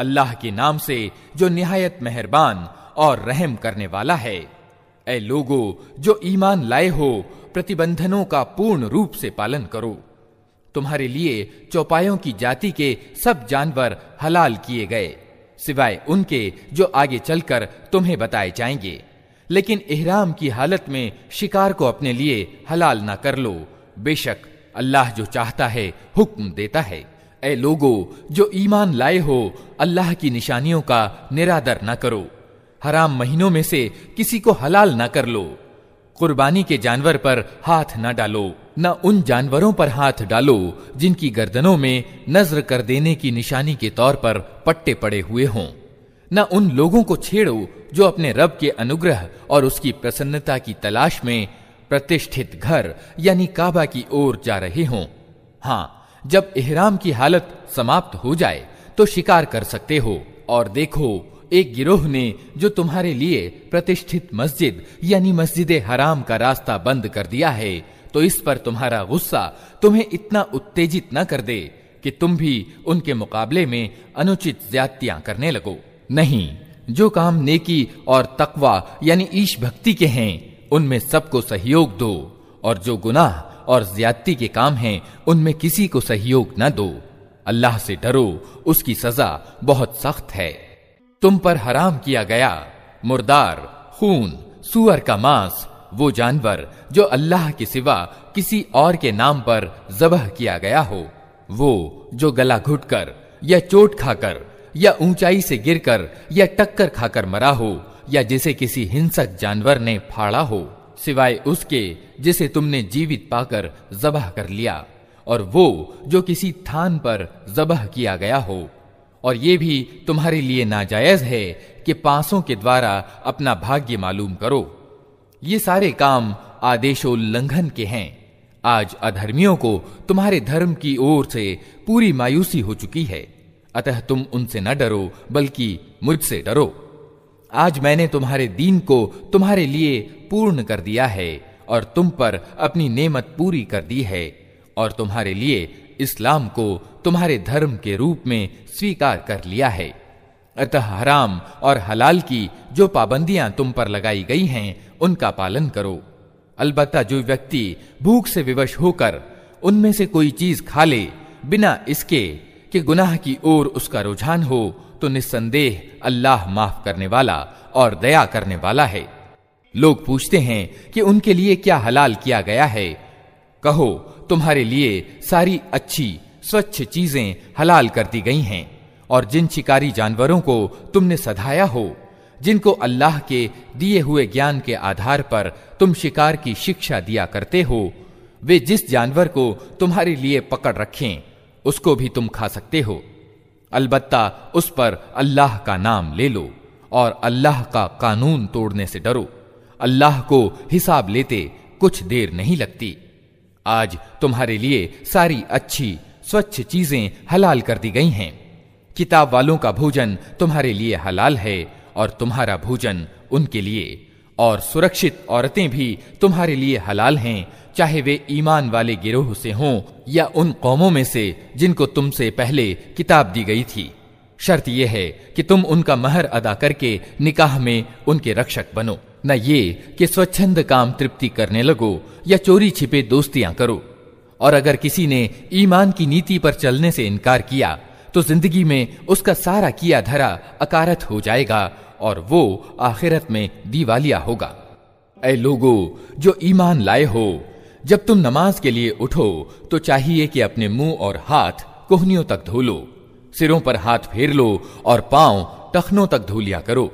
अल्लाह के नाम से जो निहायत मेहरबान और रहम करने वाला है ऐ लोगो जो ईमान लाए हो प्रतिबंधनों का पूर्ण रूप से पालन करो तुम्हारे लिए चौपायों की जाति के सब जानवर हलाल किए गए सिवाय उनके जो आगे चलकर तुम्हें बताए जाएंगे लेकिन एहराम की हालत में शिकार को अपने लिए हलाल ना कर लो बेशक अल्लाह जो चाहता है हुक्म देता है ए लोगो जो ईमान लाए हो अल्लाह की निशानियों का निरादर न करो हराम महीनों में से किसी को हलाल न कर लो कुर्बानी के जानवर पर हाथ न डालो न उन जानवरों पर हाथ डालो जिनकी गर्दनों में नजर कर देने की निशानी के तौर पर पट्टे पड़े हुए हों न उन लोगों को छेड़ो जो अपने रब के अनुग्रह और उसकी प्रसन्नता की तलाश में प्रतिष्ठित घर यानी काबा की ओर जा रहे हों हाँ जब एहराम की हालत समाप्त हो जाए तो शिकार कर सकते हो और देखो एक गिरोह ने जो तुम्हारे लिए प्रतिष्ठित मस्जिद यानी मस्जिद हराम का रास्ता बंद कर दिया है तो इस पर तुम्हारा गुस्सा तुम्हें इतना उत्तेजित न कर दे कि तुम भी उनके मुकाबले में अनुचित ज्यादतियां करने लगो नहीं जो काम नेकी और तकवा यानी ईश भक्ति के हैं उनमें सबको सहयोग दो और जो गुनाह और ज्यादती के काम हैं उनमें किसी को सहयोग न दो अल्लाह से डरो उसकी सजा बहुत सख्त है तुम पर हराम किया गया मुर्दार खून सुअर का मांस वो जानवर जो अल्लाह के सिवा किसी और के नाम पर जबह किया गया हो वो जो गला घुटकर या चोट खाकर या ऊंचाई से गिरकर या टक्कर खाकर मरा हो या जिसे किसी हिंसक जानवर ने फाड़ा हो सिवाय उसके जिसे तुमने जीवित पाकर जबह कर लिया और वो जो किसी थान पर जबह किया गया हो और ये भी तुम्हारे लिए नाजायज है कि पासों के द्वारा अपना भाग्य मालूम करो ये सारे काम आदेशोल्लंघन के हैं आज अधर्मियों को तुम्हारे धर्म की ओर से पूरी मायूसी हो चुकी है अतः तुम उनसे न डरो बल्कि मुझसे डरो आज मैंने तुम्हारे दीन को तुम्हारे लिए पूर्ण कर दिया है और तुम पर अपनी नेमत पूरी कर दी है और तुम्हारे लिए इस्लाम को तुम्हारे धर्म के रूप में स्वीकार कर लिया है अतः हराम और हलाल की जो पाबंदियां तुम पर लगाई गई हैं उनका पालन करो अलबत् जो व्यक्ति भूख से विवश होकर उनमें से कोई चीज खा ले बिना इसके कि गुनाह की ओर उसका रुझान हो तो निस्संदेह अल्लाह माफ करने वाला और दया करने वाला है लोग पूछते हैं कि उनके लिए क्या हलाल किया गया है कहो तुम्हारे लिए सारी अच्छी स्वच्छ चीजें हलाल कर दी गई हैं और जिन शिकारी जानवरों को तुमने सधाया हो जिनको अल्लाह के दिए हुए ज्ञान के आधार पर तुम शिकार की शिक्षा दिया करते हो वे जिस जानवर को तुम्हारे लिए पकड़ रखें उसको भी तुम खा सकते हो अलबत्ता उस पर अल्लाह का नाम ले लो और अल्लाह का कानून तोड़ने से डरो अल्लाह को हिसाब लेते कुछ देर नहीं लगती आज तुम्हारे लिए सारी अच्छी स्वच्छ चीजें हलाल कर दी गई हैं किताब वालों का भोजन तुम्हारे लिए हलाल है और तुम्हारा भोजन उनके लिए और सुरक्षित औरतें भी तुम्हारे लिए हलाल हैं चाहे वे ईमान वाले गिरोह से हों या उन कौमों में से जिनको तुमसे पहले किताब दी गई थी शर्त यह है कि तुम उनका महर अदा करके निकाह में उनके रक्षक बनो न ये कि स्वच्छंद काम तृप्ति करने लगो या चोरी छिपे दोस्तियां करो और अगर किसी ने ईमान की नीति पर चलने से इनकार किया तो जिंदगी में उसका सारा किया धरा अकारत हो जाएगा और वो आखिरत में दीवालिया होगा ए लोगो जो ईमान लाए हो जब तुम नमाज के लिए उठो तो चाहिए कि अपने मुंह और हाथ कोहनियों तक धो लो सिरों पर हाथ फेर लो और पांव टखनों तक धो लिया करो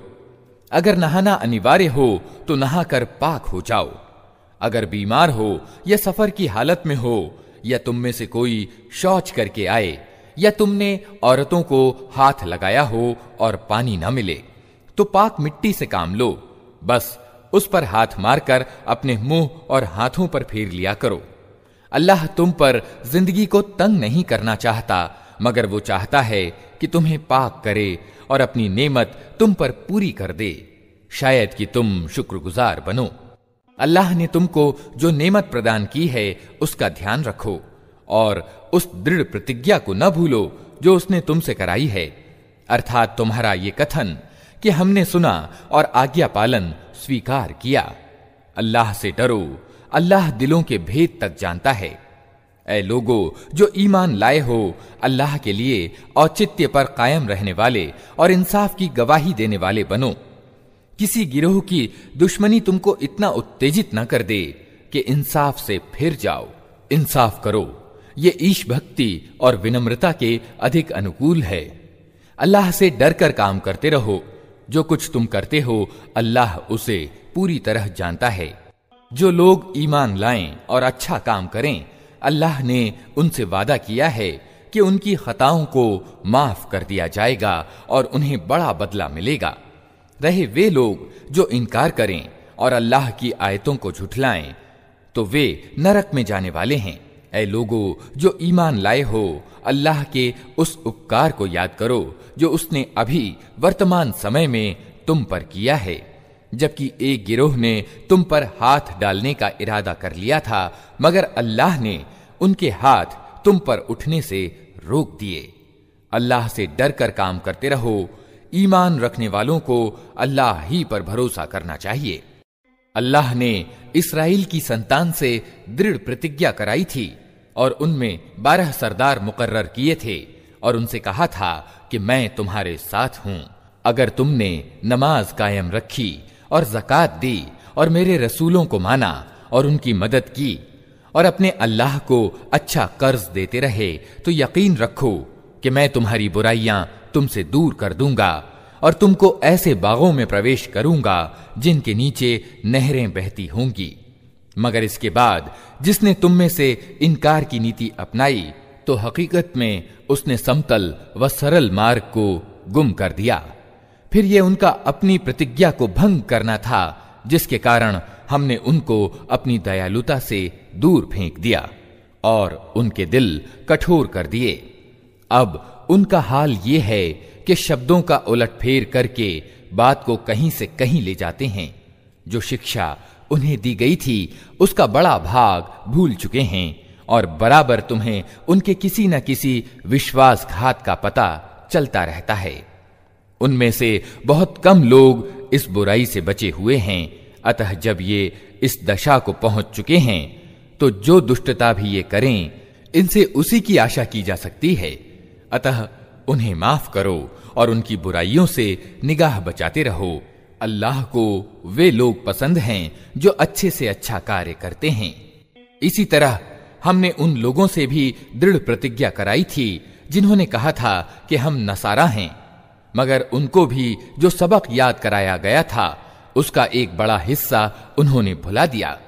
अगर नहाना अनिवार्य हो तो नहाकर पाक हो जाओ अगर बीमार हो या सफर की हालत में हो या तुम में से कोई शौच करके आए या तुमने औरतों को हाथ लगाया हो और पानी न मिले तो पाक मिट्टी से काम लो बस उस पर हाथ मारकर अपने मुंह और हाथों पर फेर लिया करो अल्लाह तुम पर जिंदगी को तंग नहीं करना चाहता मगर वो चाहता है कि तुम्हें पाक करे और अपनी नेमत तुम पर पूरी कर दे शायद कि तुम शुक्रगुजार बनो अल्लाह ने तुमको जो नेमत प्रदान की है उसका ध्यान रखो और उस दृढ़ प्रतिज्ञा को न भूलो जो उसने तुमसे कराई है अर्थात तुम्हारा ये कथन कि हमने सुना और आज्ञा पालन स्वीकार किया अल्लाह से डरो अल्लाह दिलों के भेद तक जानता है ऐ लोगो जो ईमान लाए हो अल्लाह के लिए औचित्य पर कायम रहने वाले और इंसाफ की गवाही देने वाले बनो किसी गिरोह की दुश्मनी तुमको इतना उत्तेजित न कर दे कि इंसाफ से फिर जाओ इंसाफ करो ये ईश भक्ति और विनम्रता के अधिक अनुकूल है अल्लाह से डर कर काम करते रहो जो कुछ तुम करते हो अल्लाह उसे पूरी तरह जानता है जो लोग ईमान लाएं और अच्छा काम करें अल्लाह ने उनसे वादा किया है कि उनकी खताओं को माफ कर दिया जाएगा और उन्हें बड़ा बदला मिलेगा रहे वे लोग जो इनकार करें और अल्लाह की आयतों को झुठलाएं तो वे नरक में जाने वाले हैं ऐ लोगो जो ईमान लाए हो अल्लाह के उस उपकार को याद करो जो उसने अभी वर्तमान समय में तुम पर किया है जबकि एक गिरोह ने तुम पर हाथ डालने का इरादा कर लिया था मगर अल्लाह ने उनके हाथ तुम पर उठने से रोक दिए अल्लाह से डर कर काम करते रहो ईमान रखने वालों को अल्लाह ही पर भरोसा करना चाहिए अल्लाह ने इसराइल की संतान से दृढ़ प्रतिज्ञा कराई थी और उनमें बारह सरदार मुकर्र किए थे और उनसे कहा था कि मैं तुम्हारे साथ हूं अगर तुमने नमाज कायम रखी और जक़ात दी और मेरे रसूलों को माना और उनकी मदद की और अपने अल्लाह को अच्छा कर्ज देते रहे तो यकीन रखो कि मैं तुम्हारी बुराइयां तुमसे दूर कर दूंगा और तुमको ऐसे बागों में प्रवेश करूंगा जिनके नीचे नहरें बहती होंगी मगर इसके बाद जिसने तुम में से इनकार की नीति अपनाई तो हकीकत में उसने समतल व सरल मार्ग को गुम कर दिया फिर यह उनका अपनी प्रतिज्ञा को भंग करना था जिसके कारण हमने उनको अपनी दयालुता से दूर फेंक दिया और उनके दिल कठोर कर दिए अब उनका हाल यह है कि शब्दों का उलटफेर करके बात को कहीं से कहीं ले जाते हैं जो शिक्षा उन्हें दी गई थी उसका बड़ा भाग भूल चुके हैं और बराबर तुम्हें उनके किसी न किसी विश्वासघात का पता चलता रहता है उनमें से बहुत कम लोग इस बुराई से बचे हुए हैं अतः जब ये इस दशा को पहुंच चुके हैं तो जो दुष्टता भी ये करें इनसे उसी की आशा की जा सकती है अतः उन्हें माफ करो और उनकी बुराइयों से निगाह बचाते रहो अल्लाह को वे लोग पसंद हैं जो अच्छे से अच्छा कार्य करते हैं इसी तरह हमने उन लोगों से भी दृढ़ प्रतिज्ञा कराई थी जिन्होंने कहा था कि हम नसारा हैं मगर उनको भी जो सबक याद कराया गया था उसका एक बड़ा हिस्सा उन्होंने भुला दिया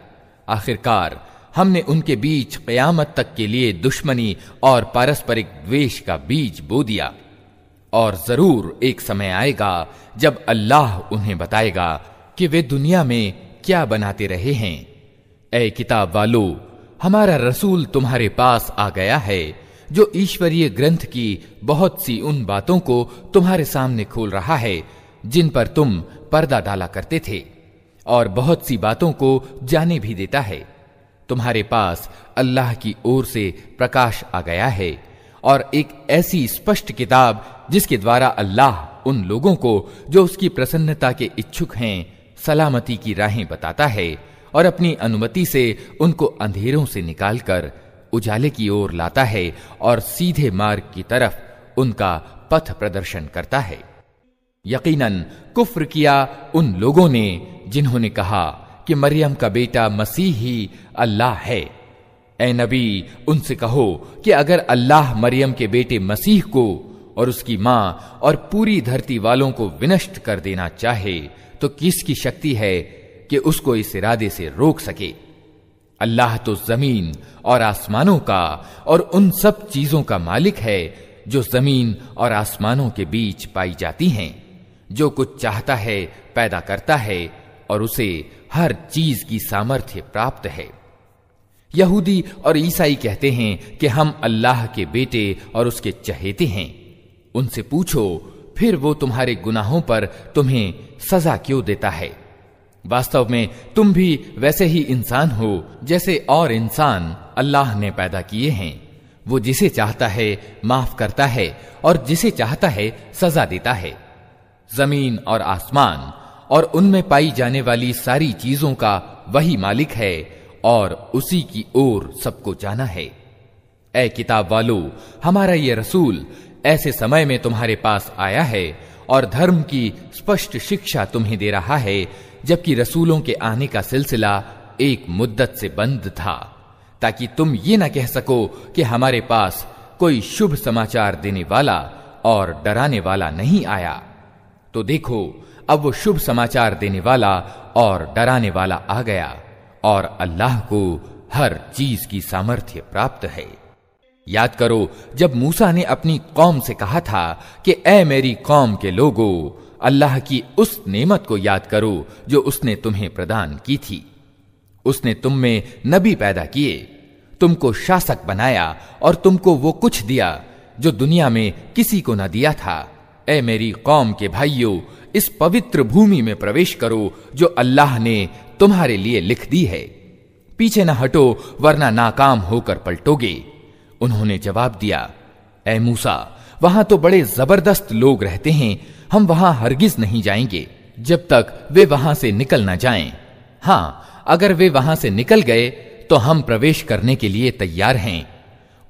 आखिरकार हमने उनके बीच कयामत तक के लिए दुश्मनी और पारस्परिक द्वेष का बीज बो दिया और जरूर एक समय आएगा जब अल्लाह उन्हें बताएगा कि वे दुनिया में क्या बनाते रहे हैं ए किताब वालो हमारा रसूल तुम्हारे पास आ गया है जो ईश्वरीय ग्रंथ की बहुत सी उन बातों को तुम्हारे सामने खोल रहा है जिन पर तुम पर्दा डाला करते थे और बहुत सी बातों को जाने भी देता है तुम्हारे पास अल्लाह की ओर से प्रकाश आ गया है और एक ऐसी स्पष्ट किताब जिसके द्वारा अल्लाह उन लोगों को जो उसकी प्रसन्नता के इच्छुक हैं सलामती की राहें बताता है और अपनी अनुमति से उनको अंधेरों से निकालकर उजाले की ओर लाता है और सीधे मार्ग की तरफ उनका पथ प्रदर्शन करता है यकीनन कुफ्र किया उन लोगों ने जिन्होंने कहा कि मरियम का बेटा मसीह ही अल्लाह है ए नबी उनसे कहो कि अगर अल्लाह मरियम के बेटे मसीह को और उसकी मां और पूरी धरती वालों को विनष्ट कर देना चाहे तो किसकी शक्ति है कि उसको इस इरादे से रोक सके अल्लाह तो जमीन और आसमानों का और उन सब चीजों का मालिक है जो जमीन और आसमानों के बीच पाई जाती हैं जो कुछ चाहता है पैदा करता है और उसे हर चीज की सामर्थ्य प्राप्त है यहूदी और ईसाई कहते हैं कि हम अल्लाह के बेटे और उसके चहेते हैं उनसे पूछो फिर वो तुम्हारे गुनाहों पर तुम्हें सजा क्यों देता है वास्तव में तुम भी वैसे ही इंसान हो जैसे और इंसान अल्लाह ने पैदा किए हैं वो जिसे चाहता है माफ करता है और जिसे चाहता है सजा देता है जमीन और आसमान और उनमें पाई जाने वाली सारी चीजों का वही मालिक है और उसी की ओर सबको जाना है ए किताब वालो हमारा ये रसूल ऐसे समय में तुम्हारे पास आया है और धर्म की स्पष्ट शिक्षा तुम्हें दे रहा है जबकि रसूलों के आने का सिलसिला एक मुद्दत से बंद था ताकि तुम ये ना कह सको कि हमारे पास कोई शुभ समाचार देने वाला और डराने वाला नहीं आया तो देखो अब वो शुभ समाचार देने वाला और डराने वाला आ गया और अल्लाह को हर चीज की सामर्थ्य प्राप्त है याद करो जब मूसा ने अपनी कौम से कहा था कि ए मेरी कौम के लोगों अल्लाह की उस नेमत को याद करो जो उसने तुम्हें प्रदान की थी उसने तुम में नबी पैदा किए तुमको शासक बनाया और तुमको वो कुछ दिया जो दुनिया में किसी को न दिया था ए मेरी कौम के भाइयों इस पवित्र भूमि में प्रवेश करो जो अल्लाह ने तुम्हारे लिए लिख दी है पीछे ना हटो वरना नाकाम होकर पलटोगे उन्होंने जवाब दिया ए मूसा वहां तो बड़े जबरदस्त लोग रहते हैं हम वहां हरगिज नहीं जाएंगे जब तक वे वहां से निकल ना जाएं। हाँ अगर वे वहां से निकल गए तो हम प्रवेश करने के लिए तैयार हैं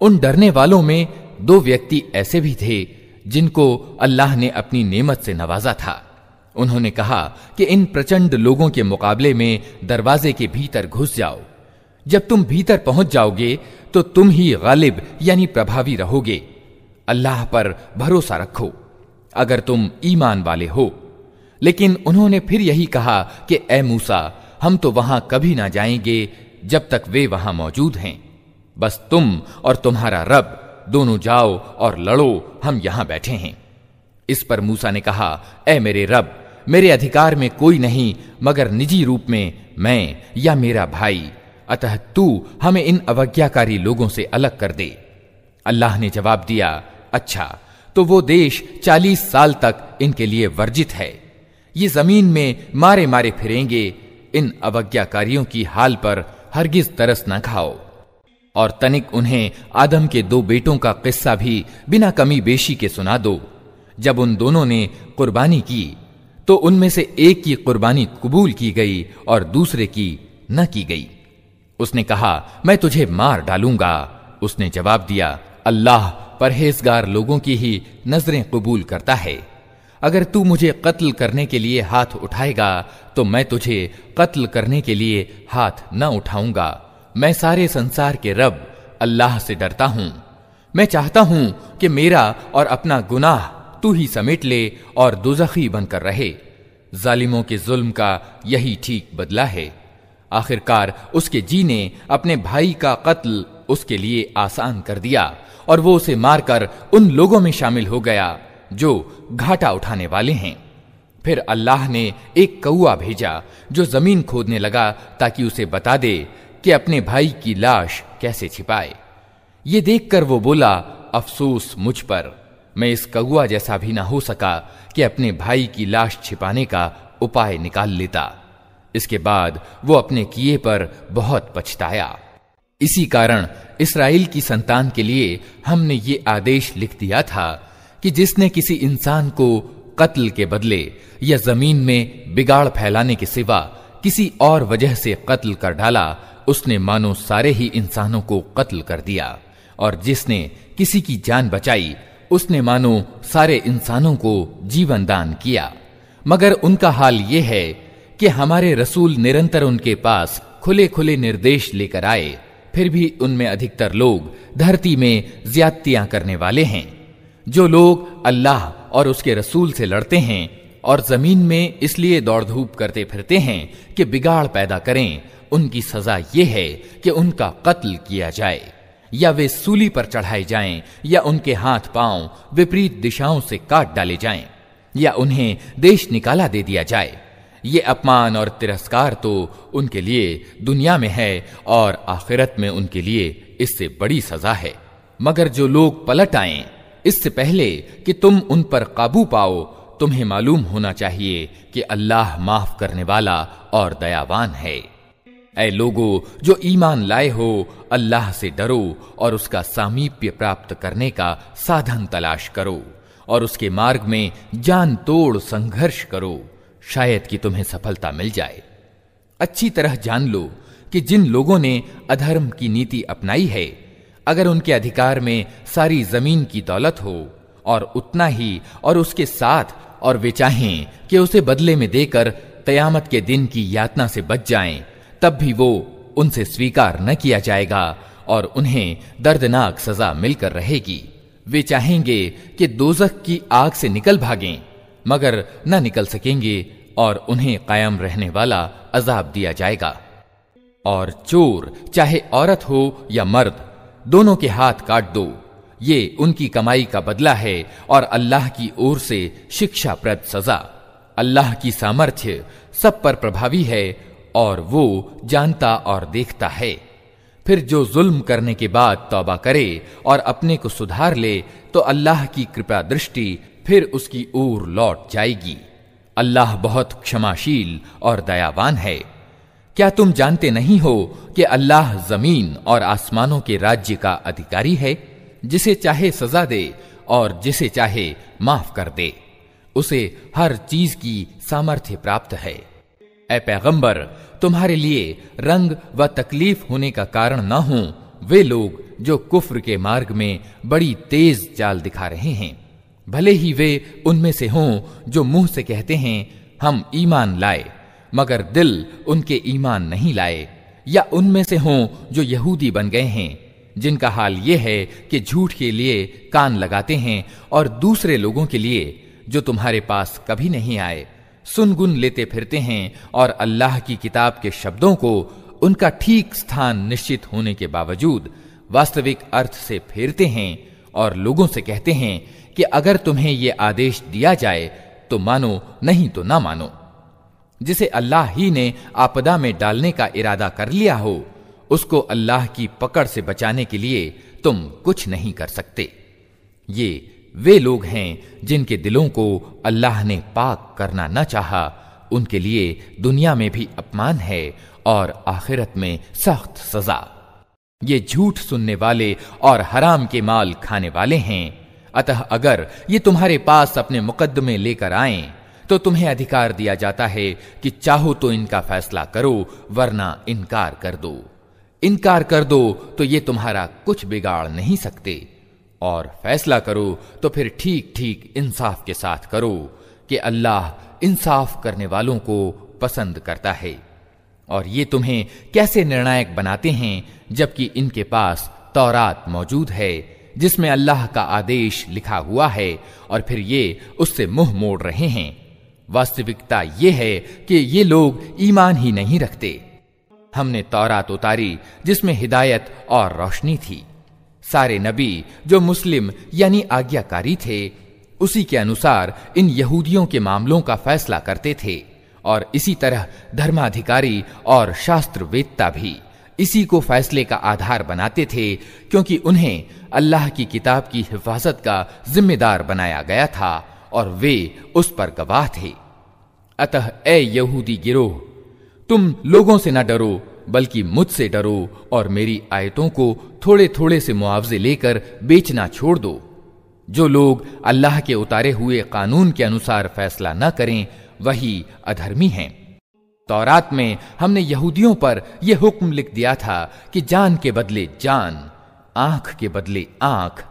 उन डरने वालों में दो व्यक्ति ऐसे भी थे जिनको अल्लाह ने अपनी नेमत से नवाजा था उन्होंने कहा कि इन प्रचंड लोगों के मुकाबले में दरवाजे के भीतर घुस जाओ जब तुम भीतर पहुंच जाओगे तो तुम ही गालिब यानी प्रभावी रहोगे अल्लाह पर भरोसा रखो अगर तुम ईमान वाले हो लेकिन उन्होंने फिर यही कहा कि ए मूसा हम तो वहां कभी ना जाएंगे जब तक वे वहां मौजूद हैं बस तुम और तुम्हारा रब दोनों जाओ और लड़ो हम यहां बैठे हैं इस पर मूसा ने कहा ए मेरे रब मेरे अधिकार में कोई नहीं मगर निजी रूप में मैं या मेरा भाई अतः तू हमें इन अवज्ञाकारी लोगों से अलग कर दे अल्लाह ने जवाब दिया अच्छा तो वो देश चालीस साल तक इनके लिए वर्जित है ये जमीन में मारे मारे फिरेंगे इन अवज्ञाकारियों की हाल पर हरगिज तरस न खाओ और तनिक उन्हें आदम के दो बेटों का किस्सा भी बिना कमी बेशी के सुना दो जब उन दोनों ने कुर्बानी की तो उनमें से एक की कुर्बानी कबूल की गई और दूसरे की न की गई उसने कहा मैं तुझे मार डालूंगा उसने जवाब दिया अल्लाह परहेजगार लोगों की ही नजरें कबूल करता है अगर तू मुझे कत्ल करने के लिए हाथ उठाएगा तो मैं तुझे कत्ल करने के लिए हाथ न उठाऊंगा मैं सारे संसार के रब अल्लाह से डरता हूं मैं चाहता हूं कि मेरा और अपना गुनाह तू ही समेट ले और दुजखी बनकर रहे जालिमों के जुल्म का यही ठीक बदला है आखिरकार उसके जी ने अपने भाई का कत्ल उसके लिए आसान कर दिया और वो उसे मारकर उन लोगों में शामिल हो गया जो घाटा उठाने वाले हैं फिर अल्लाह ने एक कौआ भेजा जो जमीन खोदने लगा ताकि उसे बता दे कि अपने भाई की लाश कैसे छिपाए ये देखकर वो बोला अफसोस मुझ पर मैं इस कौआ जैसा भी ना हो सका कि अपने भाई की लाश छिपाने का उपाय निकाल लेता इसके बाद वो अपने किए पर बहुत पछताया इसी कारण इसराइल की संतान के लिए हमने ये आदेश लिख दिया था कि जिसने किसी इंसान को कत्ल के बदले या जमीन में बिगाड़ फैलाने के सिवा किसी और वजह से कत्ल कर डाला उसने मानो सारे ही इंसानों को कत्ल कर दिया और जिसने किसी की जान बचाई उसने मानो सारे इंसानों को जीवन दान किया मगर उनका हाल यह है कि हमारे रसूल निरंतर उनके पास खुले खुले निर्देश लेकर आए फिर भी उनमें अधिकतर लोग धरती में ज्यादतियां करने वाले हैं जो लोग अल्लाह और उसके रसूल से लड़ते हैं और जमीन में इसलिए दौड़ धूप करते फिरते हैं कि बिगाड़ पैदा करें उनकी सजा यह है कि उनका कत्ल किया जाए या वे सूली पर चढ़ाए जाएं या उनके हाथ पांव विपरीत दिशाओं से काट डाले जाएं या उन्हें देश निकाला दे दिया जाए ये अपमान और तिरस्कार तो उनके लिए दुनिया में है और आखिरत में उनके लिए इससे बड़ी सजा है मगर जो लोग पलट आए इससे पहले कि तुम उन पर काबू पाओ तुम्हें मालूम होना चाहिए कि अल्लाह माफ करने वाला और दयावान है ऐ लोगो जो ईमान लाए हो अल्लाह से डरो और उसका सामीप्य प्राप्त करने का साधन तलाश करो और उसके मार्ग में जान तोड़ संघर्ष करो शायद कि तुम्हें सफलता मिल जाए अच्छी तरह जान लो कि जिन लोगों ने अधर्म की नीति अपनाई है अगर उनके अधिकार में सारी जमीन की दौलत हो और उतना ही और उसके साथ और वे चाहें कि उसे बदले में देकर कयामत के दिन की यातना से बच जाएं, तब भी वो उनसे स्वीकार न किया जाएगा और उन्हें दर्दनाक सजा मिलकर रहेगी वे चाहेंगे कि दोजक की आग से निकल भागें मगर न निकल सकेंगे और उन्हें कायम रहने वाला अजाब दिया जाएगा और चोर चाहे औरत हो या मर्द दोनों के हाथ काट दो ये उनकी कमाई का बदला है और अल्लाह की ओर से शिक्षा प्रद सजा अल्लाह की सामर्थ्य सब पर प्रभावी है और वो जानता और देखता है फिर जो जुल्म करने के बाद तौबा करे और अपने को सुधार ले तो अल्लाह की कृपा दृष्टि फिर उसकी ओर लौट जाएगी अल्लाह बहुत क्षमाशील और दयावान है क्या तुम जानते नहीं हो कि अल्लाह जमीन और आसमानों के राज्य का अधिकारी है जिसे चाहे सजा दे और जिसे चाहे माफ कर दे उसे हर चीज की सामर्थ्य प्राप्त है ए पैगंबर तुम्हारे लिए रंग व तकलीफ होने का कारण न हो वे लोग जो कुफ्र के मार्ग में बड़ी तेज चाल दिखा रहे हैं भले ही वे उनमें से हों जो मुंह से कहते हैं हम ईमान लाए मगर दिल उनके ईमान नहीं लाए या उनमें से हों जो यहूदी बन गए हैं जिनका हाल यह है कि झूठ के लिए कान लगाते हैं और दूसरे लोगों के लिए जो तुम्हारे पास कभी नहीं आए सुनगुन लेते फिरते हैं और अल्लाह की किताब के शब्दों को उनका ठीक स्थान निश्चित होने के बावजूद वास्तविक अर्थ से फेरते हैं और लोगों से कहते हैं कि अगर तुम्हें यह आदेश दिया जाए तो मानो नहीं तो ना मानो जिसे अल्लाह ही ने आपदा में डालने का इरादा कर लिया हो उसको अल्लाह की पकड़ से बचाने के लिए तुम कुछ नहीं कर सकते ये वे लोग हैं जिनके दिलों को अल्लाह ने पाक करना न चाहा उनके लिए दुनिया में भी अपमान है और आखिरत में सख्त सजा ये झूठ सुनने वाले और हराम के माल खाने वाले हैं अतः अगर ये तुम्हारे पास अपने मुकदमे लेकर आए तो तुम्हें अधिकार दिया जाता है कि चाहो तो इनका फैसला करो वरना इनकार कर दो इनकार कर दो तो ये तुम्हारा कुछ बिगाड़ नहीं सकते और फैसला करो तो फिर ठीक ठीक इंसाफ के साथ करो कि अल्लाह इंसाफ करने वालों को पसंद करता है और ये तुम्हें कैसे निर्णायक बनाते हैं जबकि इनके पास तौरात मौजूद है जिसमें अल्लाह का आदेश लिखा हुआ है और फिर ये उससे मुंह मोड़ रहे हैं वास्तविकता ये है कि ये लोग ईमान ही नहीं रखते हमने तौरात उतारी जिसमें हिदायत और रोशनी थी सारे नबी जो मुस्लिम यानी आज्ञाकारी थे उसी के अनुसार इन यहूदियों के मामलों का फैसला करते थे और इसी तरह धर्माधिकारी और शास्त्रवेदता भी इसी को फैसले का आधार बनाते थे क्योंकि उन्हें अल्लाह की किताब की हिफाजत का जिम्मेदार बनाया गया था और वे उस पर गवाह थे अतः ए यहूदी गिरोह तुम लोगों से न डरो बल्कि मुझसे डरो और मेरी आयतों को थोड़े थोड़े से मुआवजे लेकर बेचना छोड़ दो जो लोग अल्लाह के उतारे हुए कानून के अनुसार फैसला न करें वही अधर्मी हैं तौरात में हमने यहूदियों पर यह हुक्म लिख दिया था कि जान के बदले जान आंख के बदले आंख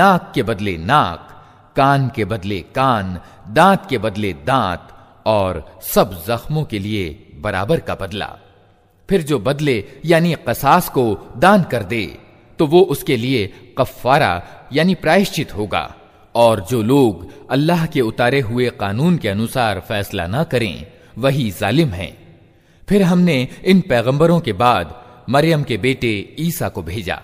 नाक के बदले नाक कान के बदले कान दांत के बदले दांत और सब जख्मों के लिए बराबर का बदला फिर जो बदले यानी कसास को दान कर दे तो वो उसके लिए कफ्फारा यानी प्रायश्चित होगा और जो लोग अल्लाह के उतारे हुए कानून के अनुसार फैसला ना करें वही जालिम हैं फिर हमने इन पैगंबरों के बाद मरियम के बेटे ईसा को भेजा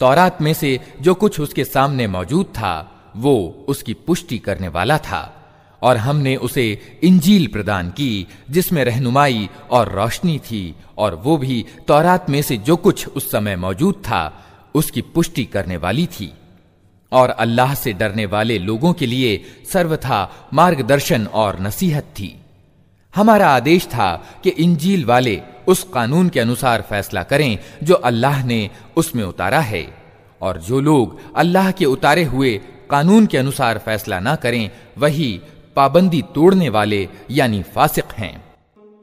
तौरात में से जो कुछ उसके सामने मौजूद था वो उसकी पुष्टि करने वाला था और हमने उसे इंजील प्रदान की जिसमें रहनुमाई और रोशनी थी और वो भी तौरात में से जो कुछ उस समय मौजूद था उसकी पुष्टि करने वाली थी और अल्लाह से डरने वाले लोगों के लिए सर्वथा मार्गदर्शन और नसीहत थी हमारा आदेश था कि इंजील वाले उस कानून के अनुसार फैसला करें जो अल्लाह ने उसमें उतारा है और जो लोग अल्लाह के उतारे हुए कानून के अनुसार फैसला ना करें वही पाबंदी तोड़ने वाले यानी फासिक हैं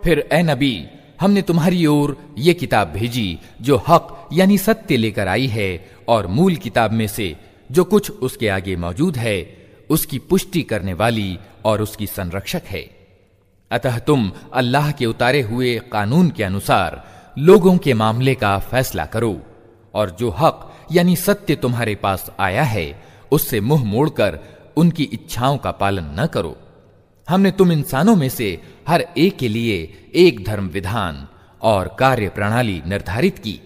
फिर ए नबी हमने तुम्हारी ओर ये किताब भेजी जो हक यानी सत्य लेकर आई है और मूल किताब में से जो कुछ उसके आगे मौजूद है उसकी पुष्टि करने वाली और उसकी संरक्षक है अतः तुम अल्लाह के उतारे हुए कानून के अनुसार लोगों के मामले का फैसला करो और जो हक यानी सत्य तुम्हारे पास आया है उससे मुंह मोड़कर उनकी इच्छाओं का पालन न करो हमने तुम इंसानों में से हर एक के लिए एक धर्म विधान और कार्य प्रणाली निर्धारित की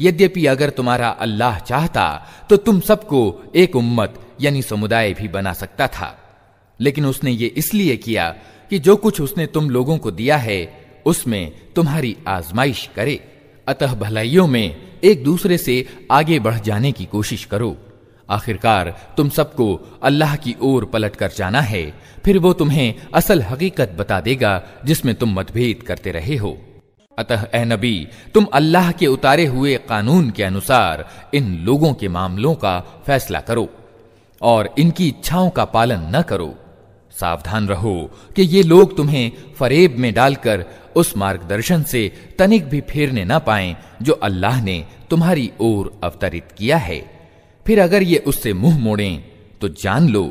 यद्यपि अगर तुम्हारा अल्लाह चाहता तो तुम सबको एक उम्मत यानी समुदाय भी बना सकता था लेकिन उसने ये इसलिए किया कि जो कुछ उसने तुम लोगों को दिया है उसमें तुम्हारी आजमाइश करे अतः भलाइयों में एक दूसरे से आगे बढ़ जाने की कोशिश करो आखिरकार तुम सबको अल्लाह की ओर पलट कर जाना है फिर वो तुम्हें असल हकीकत बता देगा जिसमें तुम मतभेद करते रहे हो अतः ए नबी तुम अल्लाह के उतारे हुए कानून के अनुसार इन लोगों के मामलों का फैसला करो और इनकी इच्छाओं का पालन न करो सावधान रहो कि ये लोग तुम्हें फरेब में डालकर उस मार्गदर्शन से तनिक भी फेरने ना पाए जो अल्लाह ने तुम्हारी ओर अवतरित किया है फिर अगर ये उससे मुंह मोड़े तो जान लो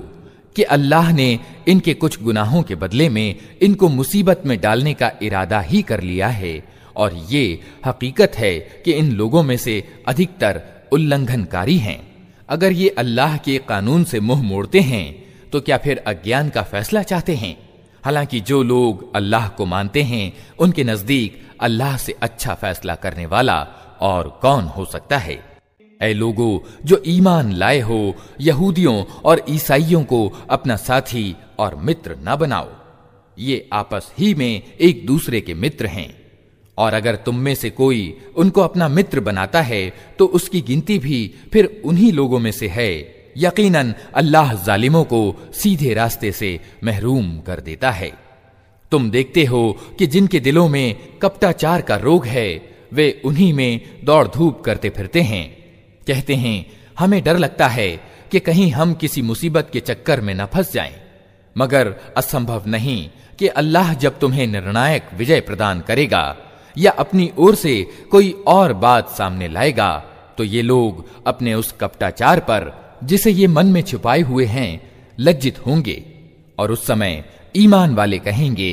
कि अल्लाह ने इनके कुछ गुनाहों के बदले में इनको मुसीबत में डालने का इरादा ही कर लिया है और ये हकीकत है कि इन लोगों में से अधिकतर उल्लंघनकारी हैं अगर ये अल्लाह के कानून से मुंह मोड़ते हैं तो क्या फिर अज्ञान का फैसला चाहते हैं हालांकि जो लोग अल्लाह को मानते हैं उनके नजदीक अल्लाह से अच्छा फैसला करने वाला और कौन हो सकता है ऐ लोगो जो ईमान लाए हो यहूदियों और ईसाइयों को अपना साथी और मित्र न बनाओ ये आपस ही में एक दूसरे के मित्र हैं और अगर तुम में से कोई उनको अपना मित्र बनाता है तो उसकी गिनती भी फिर उन्हीं लोगों में से है यकीनन अल्लाह जालिमों को सीधे रास्ते से महरूम कर देता है तुम देखते हो कि जिनके दिलों में कपटाचार का रोग है वे उन्हीं में दौड़ धूप करते फिरते हैं कहते हैं हमें डर लगता है कि कहीं हम किसी मुसीबत के चक्कर में न फंस जाएं। मगर असंभव नहीं कि अल्लाह जब तुम्हें निर्णायक विजय प्रदान करेगा या अपनी ओर से कोई और बात सामने लाएगा तो ये लोग अपने उस कपटाचार पर जिसे ये मन में छुपाए हुए हैं लज्जित होंगे और उस समय ईमान वाले कहेंगे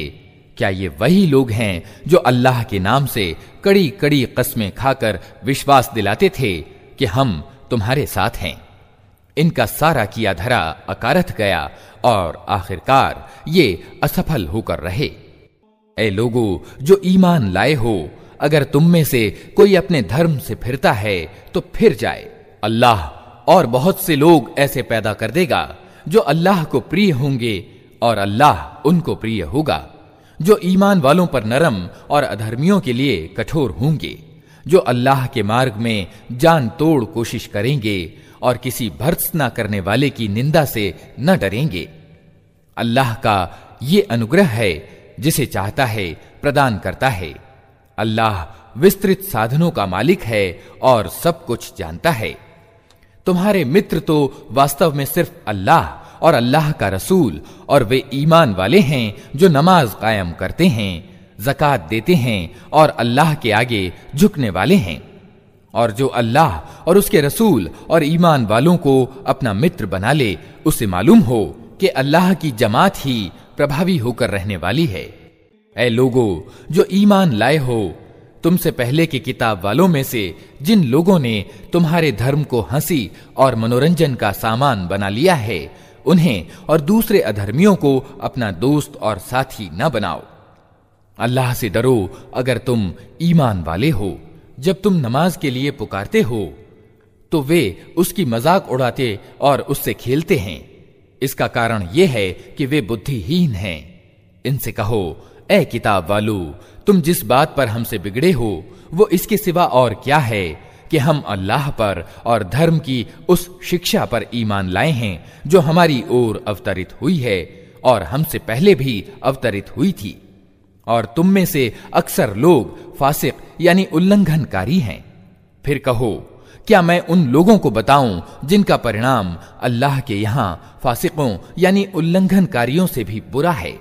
क्या ये वही लोग हैं जो अल्लाह के नाम से कड़ी कड़ी कस्में खाकर विश्वास दिलाते थे कि हम तुम्हारे साथ हैं इनका सारा किया धरा अकारथ गया और आखिरकार ये असफल होकर रहे ए लोगो जो ईमान लाए हो अगर तुम में से कोई अपने धर्म से फिरता है तो फिर जाए अल्लाह और बहुत से लोग ऐसे पैदा कर देगा जो अल्लाह को प्रिय होंगे और अल्लाह उनको प्रिय होगा जो ईमान वालों पर नरम और अधर्मियों के लिए कठोर होंगे जो अल्लाह के मार्ग में जान तोड़ कोशिश करेंगे और किसी ना करने वाले की निंदा से न डरेंगे अल्लाह का ये अनुग्रह है जिसे चाहता है प्रदान करता है अल्लाह विस्तृत साधनों का मालिक है और सब कुछ जानता है तुम्हारे मित्र तो वास्तव में सिर्फ अल्लाह और अल्लाह का रसूल और वे ईमान वाले हैं जो नमाज कायम करते हैं जक़ात देते हैं और अल्लाह के आगे झुकने वाले हैं और जो अल्लाह और उसके रसूल और ईमान वालों को अपना मित्र बना ले उसे मालूम हो कि अल्लाह की जमात ही प्रभावी होकर रहने वाली है ए लोगो जो ईमान लाए हो तुमसे पहले की किताब वालों में से जिन लोगों ने तुम्हारे धर्म को हंसी और मनोरंजन का सामान बना लिया है उन्हें और दूसरे अधर्मियों को अपना दोस्त और साथी न बनाओ अल्लाह से डरो अगर तुम ईमान वाले हो जब तुम नमाज के लिए पुकारते हो तो वे उसकी मजाक उड़ाते और उससे खेलते हैं इसका कारण यह है कि वे बुद्धिहीन हैं इनसे कहो ए किताब वालू तुम जिस बात पर हमसे बिगड़े हो वो इसके सिवा और क्या है कि हम अल्लाह पर और धर्म की उस शिक्षा पर ईमान लाए हैं जो हमारी ओर अवतरित हुई है और हमसे पहले भी अवतरित हुई थी और तुम में से अक्सर लोग फासिक यानी उल्लंघनकारी हैं फिर कहो क्या मैं उन लोगों को बताऊं जिनका परिणाम अल्लाह के यहां फासिकों यानी उल्लंघनकारियों से भी बुरा है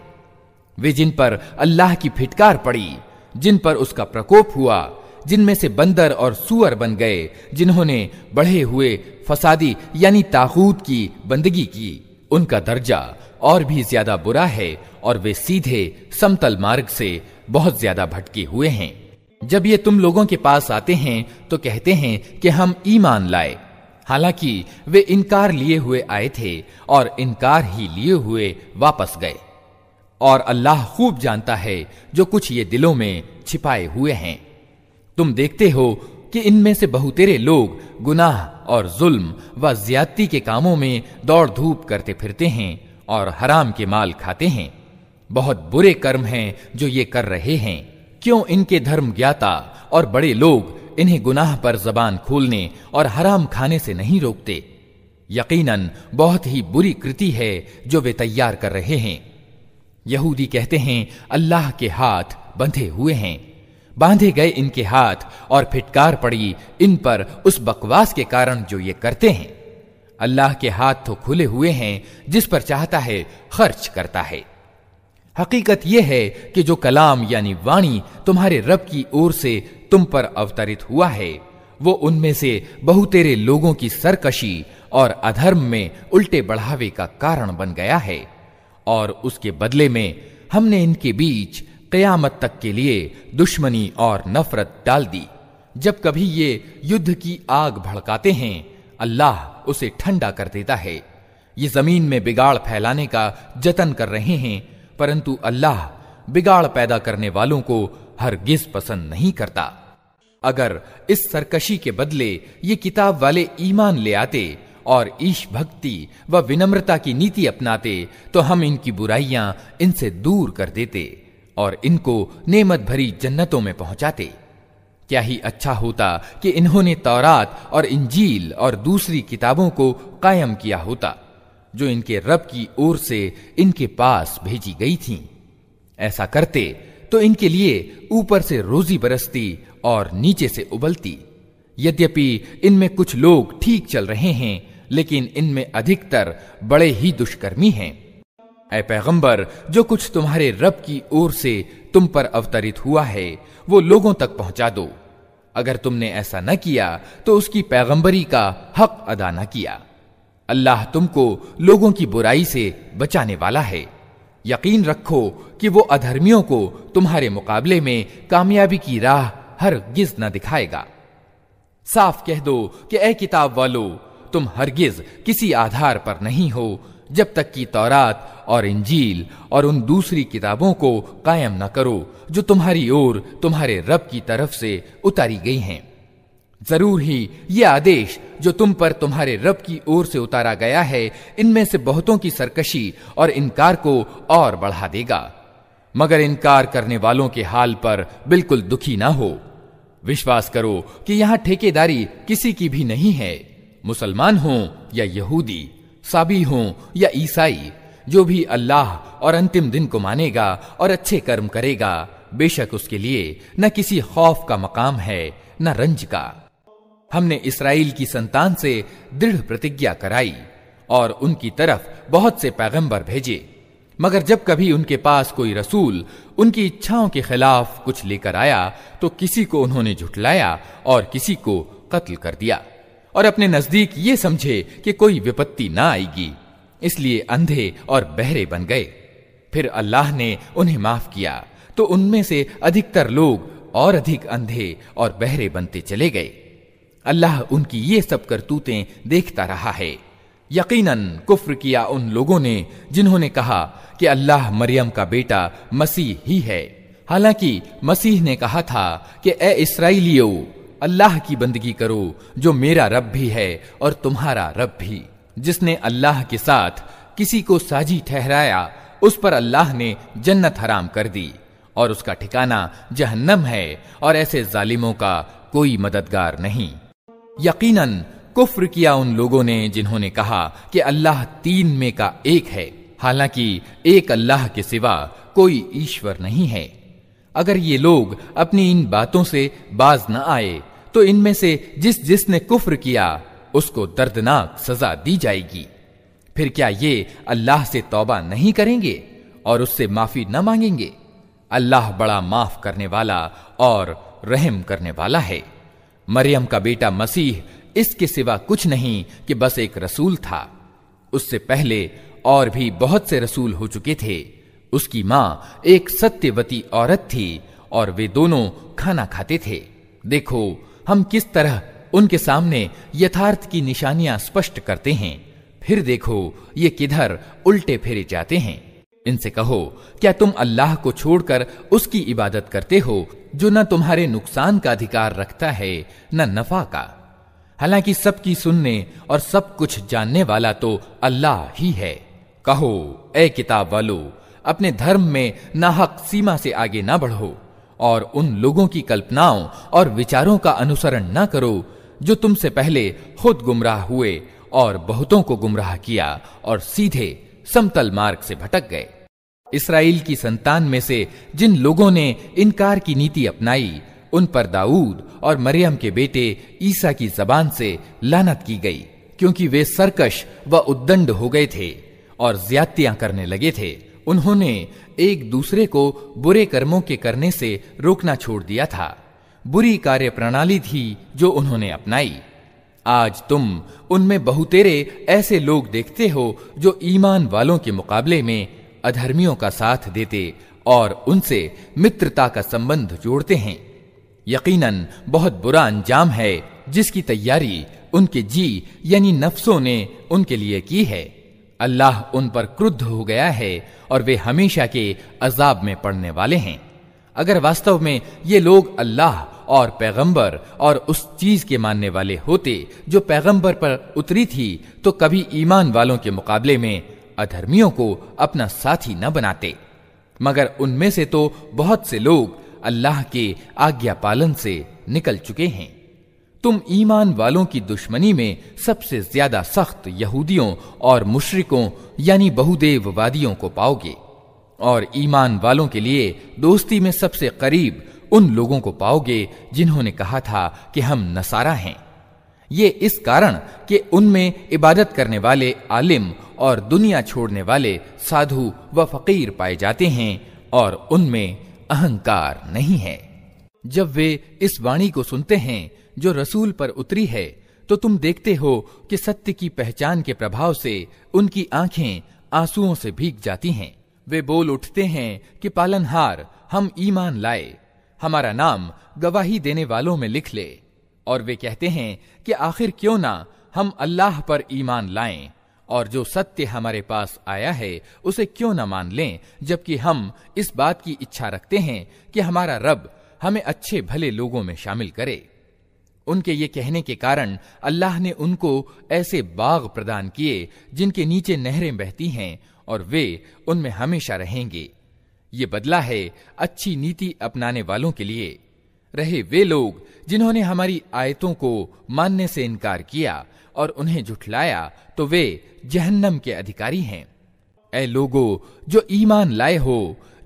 वे जिन पर अल्लाह की फिटकार पड़ी जिन पर उसका प्रकोप हुआ जिनमें से बंदर और सुअर बन गए जिन्होंने बढ़े हुए फसादी यानी ताकूत की बंदगी की उनका दर्जा और भी ज्यादा बुरा है और वे सीधे समतल मार्ग से बहुत ज्यादा भटके हुए हैं जब ये तुम लोगों के पास आते हैं तो कहते हैं कि हम ईमान लाए हालांकि वे इनकार लिए हुए आए थे और इनकार ही लिए हुए वापस गए और अल्लाह खूब जानता है जो कुछ ये दिलों में छिपाए हुए हैं तुम देखते हो कि इनमें से बहुतेरे लोग गुनाह और जुल्म व ज्यादती के कामों में दौड़ धूप करते फिरते हैं और हराम के माल खाते हैं बहुत बुरे कर्म हैं जो ये कर रहे हैं क्यों इनके धर्म ज्ञाता और बड़े लोग इन्हें गुनाह पर जबान खोलने और हराम खाने से नहीं रोकते यकीनन बहुत ही बुरी कृति है जो वे तैयार कर रहे हैं यहूदी कहते हैं अल्लाह के हाथ बंधे हुए हैं बांधे गए इनके हाथ और फिटकार पड़ी इन पर उस बकवास के कारण जो ये करते हैं अल्लाह के हाथ तो खुले हुए हैं जिस पर चाहता है खर्च करता है हकीकत यह है कि जो कलाम यानी वाणी तुम्हारे रब की ओर से तुम पर अवतरित हुआ है वो उनमें से बहुतेरे लोगों की सरकशी और अधर्म में उल्टे बढ़ावे का कारण बन गया है और उसके बदले में हमने इनके बीच कयामत तक के लिए दुश्मनी और नफरत डाल दी जब कभी ये युद्ध की आग भड़काते हैं अल्लाह उसे ठंडा कर देता है ये जमीन में बिगाड़ फैलाने का जतन कर रहे हैं परंतु अल्लाह बिगाड़ पैदा करने वालों को हरगिज पसंद नहीं करता अगर इस सरकशी के बदले ये किताब वाले ईमान ले आते और ईश भक्ति व विनम्रता की नीति अपनाते तो हम इनकी बुराइयां इनसे दूर कर देते और इनको नेमत भरी जन्नतों में पहुंचाते क्या ही अच्छा होता कि इन्होंने तौरात और इंजील और दूसरी किताबों को कायम किया होता जो इनके रब की ओर से इनके पास भेजी गई थीं। ऐसा करते तो इनके लिए ऊपर से रोजी बरसती और नीचे से उबलती यद्यपि इनमें कुछ लोग ठीक चल रहे हैं लेकिन इनमें अधिकतर बड़े ही दुष्कर्मी हैं ऐ पैगंबर जो कुछ तुम्हारे रब की ओर से तुम पर अवतरित हुआ है वो लोगों तक पहुंचा दो अगर तुमने ऐसा न किया तो उसकी पैगंबरी का हक अदा न किया अल्लाह तुमको लोगों की बुराई से बचाने वाला है यकीन रखो कि वो अधर्मियों को तुम्हारे मुकाबले में कामयाबी की राह हर गिज न दिखाएगा साफ कह दो कि ए किताब वालो तुम हरगिज किसी आधार पर नहीं हो जब तक कि तौरात और इंजील और उन दूसरी किताबों को कायम न करो जो तुम्हारी ओर तुम्हारे रब की तरफ से उतारी गई हैं जरूर ही ये आदेश जो तुम पर तुम्हारे रब की ओर से उतारा गया है इनमें से बहुतों की सरकशी और इनकार को और बढ़ा देगा मगर इनकार करने वालों के हाल पर बिल्कुल दुखी ना हो विश्वास करो कि यहां ठेकेदारी किसी की भी नहीं है मुसलमान हों या यहूदी साबी हों या ईसाई जो भी अल्लाह और अंतिम दिन को मानेगा और अच्छे कर्म करेगा बेशक उसके लिए न किसी खौफ का मकाम है न रंज का हमने इसराइल की संतान से दृढ़ प्रतिज्ञा कराई और उनकी तरफ बहुत से पैगंबर भेजे मगर जब कभी उनके पास कोई रसूल उनकी इच्छाओं के खिलाफ कुछ लेकर आया तो किसी को उन्होंने झुटलाया और किसी को कत्ल कर दिया और अपने नजदीक ये समझे कि कोई विपत्ति ना आएगी इसलिए अंधे और बहरे बन गए फिर अल्लाह ने उन्हें माफ किया तो उनमें से अधिकतर लोग और अधिक अंधे और बहरे बनते चले गए अल्लाह उनकी ये सब करतूतें देखता रहा है यकीनन कुफ्र किया उन लोगों ने जिन्होंने कहा कि अल्लाह मरियम का बेटा मसीह ही है हालांकि मसीह ने कहा था कि ए इसराइलियो अल्लाह की बंदगी करो जो मेरा रब भी है और तुम्हारा रब भी जिसने अल्लाह के साथ किसी को साजी ठहराया उस पर अल्लाह ने जन्नत हराम कर दी और उसका ठिकाना जहन्नम है और ऐसे जालिमों का कोई मददगार नहीं यकीनन कुफ्र किया उन लोगों ने जिन्होंने कहा कि अल्लाह तीन में का एक है हालांकि एक अल्लाह के सिवा कोई ईश्वर नहीं है अगर ये लोग अपनी इन बातों से बाज न आए तो इनमें से जिस जिसने कुफ्र किया उसको दर्दनाक सजा दी जाएगी फिर क्या ये अल्लाह से तौबा नहीं करेंगे और उससे माफी न मांगेंगे अल्लाह बड़ा माफ करने वाला और रहम करने वाला है मरियम का बेटा मसीह इसके सिवा कुछ नहीं कि बस एक रसूल था उससे पहले और भी बहुत से रसूल हो चुके थे उसकी मां एक सत्यवती औरत थी और वे दोनों खाना खाते थे देखो हम किस तरह उनके सामने यथार्थ की निशानियां स्पष्ट करते हैं फिर देखो ये किधर उल्टे फेरे जाते हैं इनसे कहो क्या तुम अल्लाह को छोड़कर उसकी इबादत करते हो जो न तुम्हारे नुकसान का अधिकार रखता है न नफा का हालांकि सबकी सुनने और सब कुछ जानने वाला तो अल्लाह ही है कहो ए किताब वालो अपने धर्म में नाहक सीमा से आगे ना बढ़ो और उन लोगों की कल्पनाओं और विचारों का अनुसरण न करो जो तुमसे पहले खुद गुमराह हुए और बहुतों को गुमराह किया और सीधे समतल मार्ग से भटक गए इसराइल की संतान में से जिन लोगों ने इनकार की नीति अपनाई उन पर दाऊद और मरियम के बेटे ईसा की जबान से लानत की गई क्योंकि वे सरकश व उद्दंड हो गए थे और ज्यादतियां करने लगे थे उन्होंने एक दूसरे को बुरे कर्मों के करने से रोकना छोड़ दिया था बुरी कार्य प्रणाली थी जो उन्होंने अपनाई आज तुम उनमें बहुतेरे ऐसे लोग देखते हो जो ईमान वालों के मुकाबले में अधर्मियों का साथ देते और उनसे मित्रता का संबंध जोड़ते हैं यकीनन बहुत बुरा अंजाम है जिसकी तैयारी उनके जी यानी नफ्सों ने उनके लिए की है अल्लाह उन पर क्रुद्ध हो गया है और वे हमेशा के अजाब में पड़ने वाले हैं अगर वास्तव में ये लोग अल्लाह और पैगंबर और उस चीज के मानने वाले होते जो पैगंबर पर उतरी थी तो कभी ईमान वालों के मुकाबले में अधर्मियों को अपना साथी न बनाते मगर उनमें से तो बहुत से लोग अल्लाह के आज्ञा पालन से निकल चुके हैं तुम ईमान वालों की दुश्मनी में सबसे ज्यादा सख्त यहूदियों और मुशरिकों यानी बहुदेववादियों को पाओगे और ईमान वालों के लिए दोस्ती में सबसे करीब उन लोगों को पाओगे जिन्होंने कहा था कि हम नसारा हैं ये इस कारण कि उनमें इबादत करने वाले आलिम और दुनिया छोड़ने वाले साधु व फकीर पाए जाते हैं और उनमें अहंकार नहीं है जब वे इस वाणी को सुनते हैं जो रसूल पर उतरी है तो तुम देखते हो कि सत्य की पहचान के प्रभाव से उनकी आंखें आंसुओं से भीग जाती हैं वे बोल उठते हैं कि पालनहार हम ईमान लाए हमारा नाम गवाही देने वालों में लिख ले और वे कहते हैं कि आखिर क्यों ना हम अल्लाह पर ईमान लाएं और जो सत्य हमारे पास आया है उसे क्यों ना मान लें जबकि हम इस बात की इच्छा रखते हैं कि हमारा रब हमें अच्छे भले लोगों में शामिल करे उनके ये कहने के कारण अल्लाह ने उनको ऐसे बाग प्रदान किए जिनके नीचे नहरें बहती हैं और वे उनमें हमेशा रहेंगे ये बदला है अच्छी नीति अपनाने वालों के लिए रहे वे लोग जिन्होंने हमारी आयतों को मानने से इनकार किया और उन्हें झुठलाया तो वे जहन्नम के अधिकारी हैं ए लोगो जो ईमान लाए हो